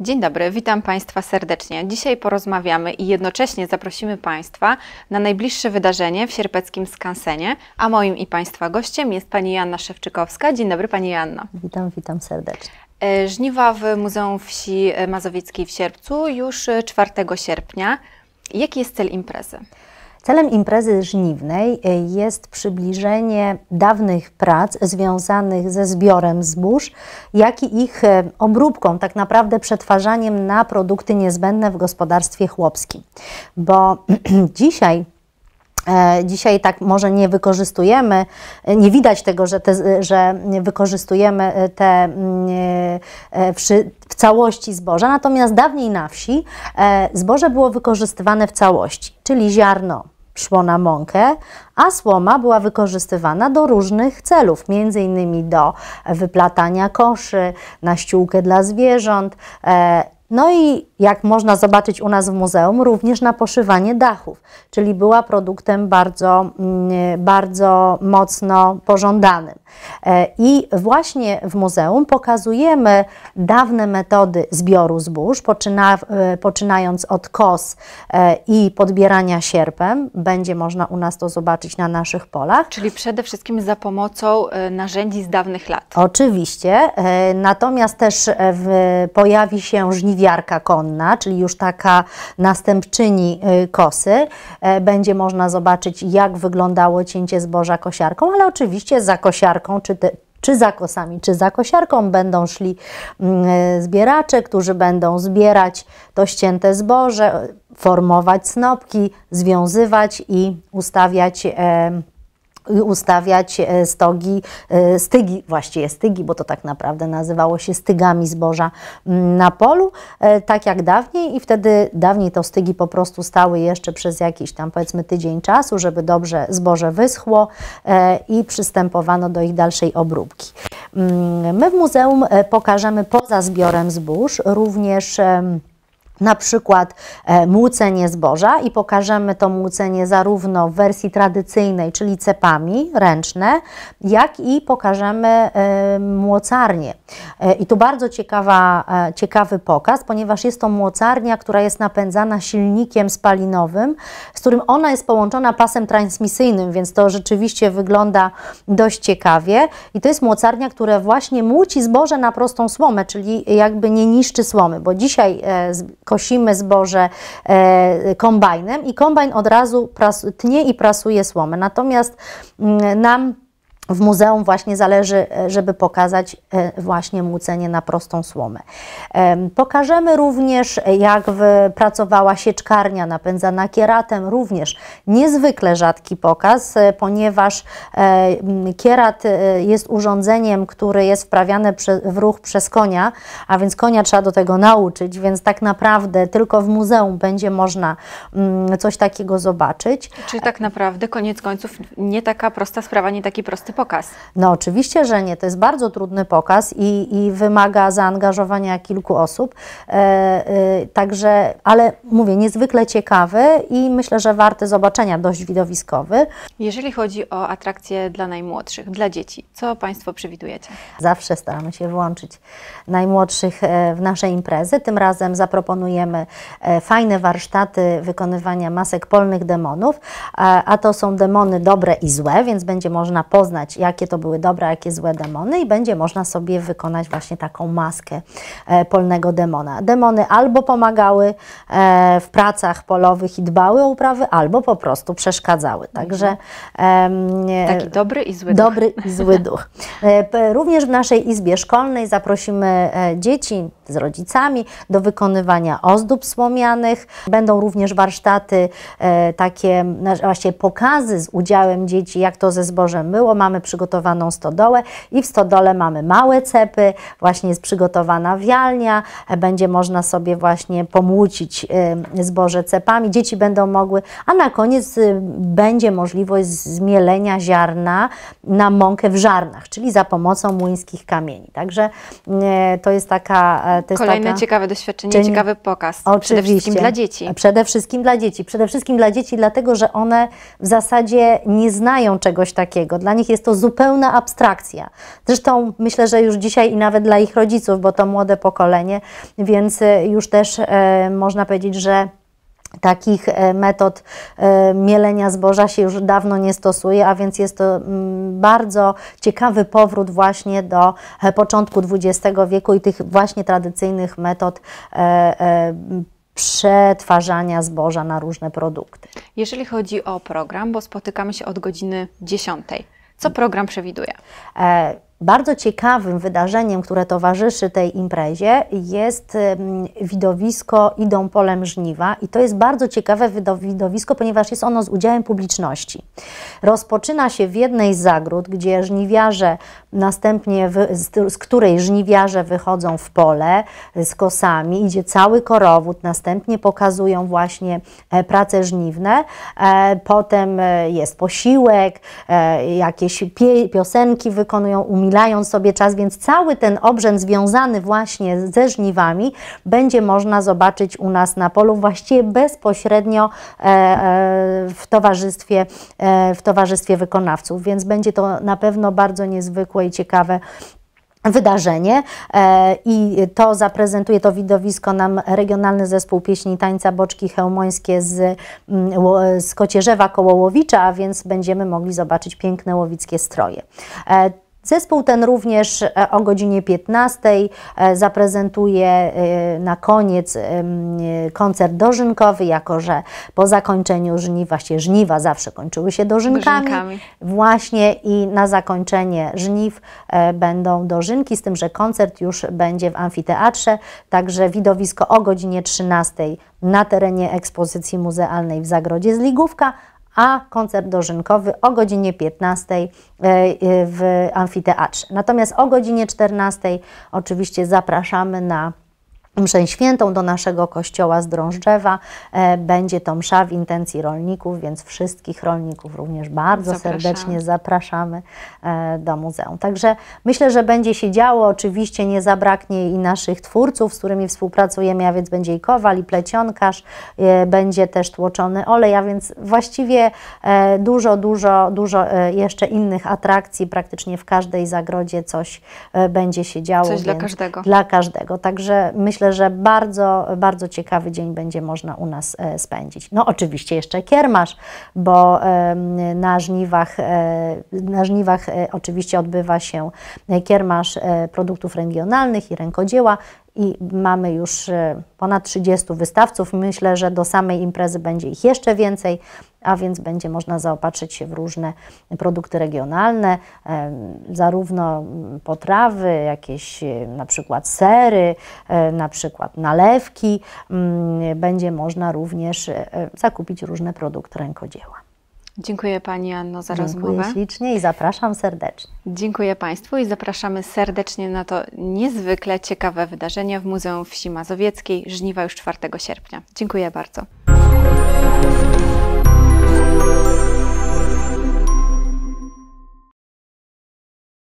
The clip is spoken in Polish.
Dzień dobry, witam Państwa serdecznie. Dzisiaj porozmawiamy i jednocześnie zaprosimy Państwa na najbliższe wydarzenie w sierpeckim skansenie, a moim i Państwa gościem jest Pani Janna Szewczykowska. Dzień dobry Pani Janno. Witam, witam serdecznie. E, żniwa w Muzeum Wsi e, Mazowieckiej w sierpcu już 4 e, sierpnia. Jaki jest cel imprezy? Celem imprezy żniwnej e, jest przybliżenie dawnych prac związanych ze zbiorem zbóż, jak i ich e, obróbką, tak naprawdę przetwarzaniem na produkty niezbędne w gospodarstwie chłopskim. Bo dzisiaj e, Dzisiaj tak może nie wykorzystujemy, nie widać tego, że, te, że wykorzystujemy te mm, w całości zboża, natomiast dawniej na wsi zboże było wykorzystywane w całości, czyli ziarno, szło na mąkę, a słoma była wykorzystywana do różnych celów, między innymi do wyplatania koszy, na ściółkę dla zwierząt e, no i jak można zobaczyć u nas w muzeum, również na poszywanie dachów, czyli była produktem bardzo, mm, bardzo mocno pożądanym. E, I właśnie w muzeum pokazujemy dawne metody zbioru zbóż, poczyna, e, poczynając od kos e, i podbierania sierpem. Będzie można u nas to zobaczyć na naszych polach. Czyli przede wszystkim za pomocą narzędzi z dawnych lat. Oczywiście. Natomiast też w, pojawi się żniwie jarka konna, czyli już taka następczyni y, kosy. E, będzie można zobaczyć, jak wyglądało cięcie zboża kosiarką, ale oczywiście za kosiarką, czy te, czy za kosami, czy za kosiarką będą szli mm, e, zbieracze, którzy będą zbierać to ścięte zboże, formować snopki, związywać i ustawiać e, ustawiać e, stogi, e, stygi, właściwie stygi, bo to tak naprawdę nazywało się stygami zboża mm, na polu, e, tak jak dawniej i wtedy dawniej to stygi po prostu stały jeszcze przez jakiś tam powiedzmy tydzień czasu, żeby dobrze zboże wyschło i przystępowano do ich dalszej obróbki. Mm, my w muzeum pokażemy poza zbiorem zbóż również na przykład e, młócenie zboża i pokażemy to młócenie zarówno w wersji tradycyjnej, czyli cepami ręczne, jak i pokażemy e, młocarnię. E, I tu bardzo ciekawa, ciekawy pokaz, ponieważ jest to młocarnia, która jest napędzana silnikiem spalinowym, z którym ona jest połączona pasem transmisyjnym, więc to rzeczywiście wygląda dość ciekawie. I to jest młocarnia, która właśnie młóci zboże na prostą słomę, czyli jakby nie niszczy słomy, bo dzisiaj kosimy zboże e, kombajnem i kombajn od razu pras, tnie i prasuje słomę. Natomiast mm, nam w muzeum właśnie zależy, e, żeby pokazać e, właśnie młócenie na prostą słomę. Pokażemy również, e, jak pracowała sieczkarnia napędzana kieratem, również niezwykle rzadki pokaz, ponieważ kierat jest urządzeniem, które jest wprawiane w ruch przez konia, a więc konia trzeba do tego nauczyć, więc tak naprawdę tylko w muzeum będzie można mm, coś takiego zobaczyć. Czyli tak naprawdę koniec końców nie taka prosta sprawa, nie taki prosty pokaz. No oczywiście, że nie. To jest bardzo trudny pokaz i, i wymaga zaangażowania kilku osób. E, e, także, ale mówię, niezwykle ciekawy i myślę, że warte zobaczenia, dość widowiskowy. Jeżeli chodzi o atrakcje dla najmłodszych, dla dzieci, co Państwo przewidujecie? Zawsze staramy się włączyć najmłodszych e, w nasze imprezy. Tym razem zaproponujemy e, fajne warsztaty wykonywania masek polnych demonów, a to są demony dobre i złe, więc będzie można poznać jakie to były dobre, jakie złe demony i będzie można sobie wykonać właśnie taką maskę e, polnego demona. Demony albo pomagały e, w pracach polowych i dbały o uprawy, albo po prostu przeszkadzały. Także taki dobry i zły duch. Dobry i zły duch. E, również w naszej izbie szkolnej zaprosimy dzieci, z rodzicami, do wykonywania ozdób słomianych. Będą również warsztaty, e, takie właśnie pokazy z udziałem dzieci, jak to ze zbożem było. Mamy przygotowaną stodołę i w stodole mamy małe cepy, właśnie jest przygotowana wialnia, e, będzie można sobie właśnie pomłócić e, zboże cepami, dzieci będą mogły, a na koniec e, będzie możliwość zmielenia ziarna na mąkę w żarnach, czyli za pomocą młyńskich kamieni. Także e, to jest taka e, to jest Kolejne taka... ciekawe doświadczenie, ciekawy pokaz. Oczywiście. Przede wszystkim dla dzieci. Przede wszystkim dla dzieci. Przede wszystkim dla dzieci, dlatego że one w zasadzie nie znają czegoś takiego. Dla nich jest to zupełna abstrakcja. Zresztą myślę, że już dzisiaj i nawet dla ich rodziców, bo to młode pokolenie, więc e, już też e, można powiedzieć, że Takich e, metod e, mielenia zboża się już dawno nie stosuje, a więc jest to mm, bardzo ciekawy powrót właśnie do e, początku XX wieku i tych właśnie tradycyjnych metod przetwarzania zboża na różne produkty. Jeżeli chodzi o program, bo spotykamy się od godziny 10. Co program przewiduje? E bardzo ciekawym wydarzeniem, które towarzyszy tej imprezie jest widowisko Idą Polem Żniwa i to jest bardzo ciekawe widowisko, ponieważ jest ono z udziałem publiczności. Rozpoczyna się w jednej z zagród, gdzie żniwiarze następnie, w, z, z której żniwiarze wychodzą w pole e, z kosami, idzie cały korowód, następnie pokazują właśnie e, prace żniwne, e, potem jest posiłek, jakieś piosenki wykonują umilenia, umilają sobie czas, więc cały ten obrzęd związany właśnie ze żniwami będzie można zobaczyć u nas na polu właściwie bezpośrednio e, e, w towarzystwie, e, w towarzystwie wykonawców, więc będzie to na pewno bardzo niezwykłe i ciekawe wydarzenie i to zaprezentuje to widowisko nam Regionalny Zespół Pieśni Tańca Boczki Chełmońskie z, mm, z Kocierzewa koło a więc będziemy mogli zobaczyć piękne łowickie stroje. Zespół ten również e, o godzinie 15 e, zaprezentuje e, na koniec koncert dożynkowy, jako że po zakończeniu żniwa właśnie żniwa zawsze kończyły się dożynkami. dożynkami. Właśnie i na zakończenie żniw będą dożynki, z tym, że koncert już będzie w amfiteatrze, także widowisko o godzinie 13 na terenie ekspozycji muzealnej w Zagrodzie z Ligówka, a koncert dożynkowy o godzinie 15 e, e, w amfiteatrze. Natomiast o godzinie 14 oczywiście zapraszamy na Mszę świętą do naszego kościoła z Drążdżewa. E, będzie to msza w intencji rolników, więc wszystkich rolników również bardzo serdecznie zapraszamy e, do muzeum. Także myślę, że będzie się działo. Oczywiście nie zabraknie i naszych twórców, z którymi współpracujemy, a więc będzie i kowal, i plecionkarz, e, będzie też tłoczony olej, a więc właściwie dużo, dużo, dużo jeszcze innych atrakcji. Praktycznie w każdej zagrodzie coś będzie się działo. Coś dla każdego. Dla każdego. Także myślę, myślę, że bardzo, bardzo ciekawy dzień będzie można u nas e, spędzić. No oczywiście jeszcze kiermasz, bo na żniwach, e, na żniwach e, oczywiście odbywa się kiermasz produktów regionalnych i rękodzieła i mamy już e, ponad 30 wystawców. Myślę, że do samej imprezy będzie ich jeszcze więcej, a więc będzie można zaopatrzyć się w różne produkty regionalne, e, zarówno potrawy, jakieś e, na przykład sery, na przykład nalewki. Mm, będzie można również zakupić różne produkty rękodzieła. Dziękuję Pani Anno za Dziękuję rozmowę. Dziękuję ślicznie i zapraszam serdecznie. Dziękuję Państwu i zapraszamy serdecznie na to niezwykle ciekawe wydarzenie w Muzeum Wsi Mazowieckiej, żniwa już 4 sierpnia. Dziękuję bardzo.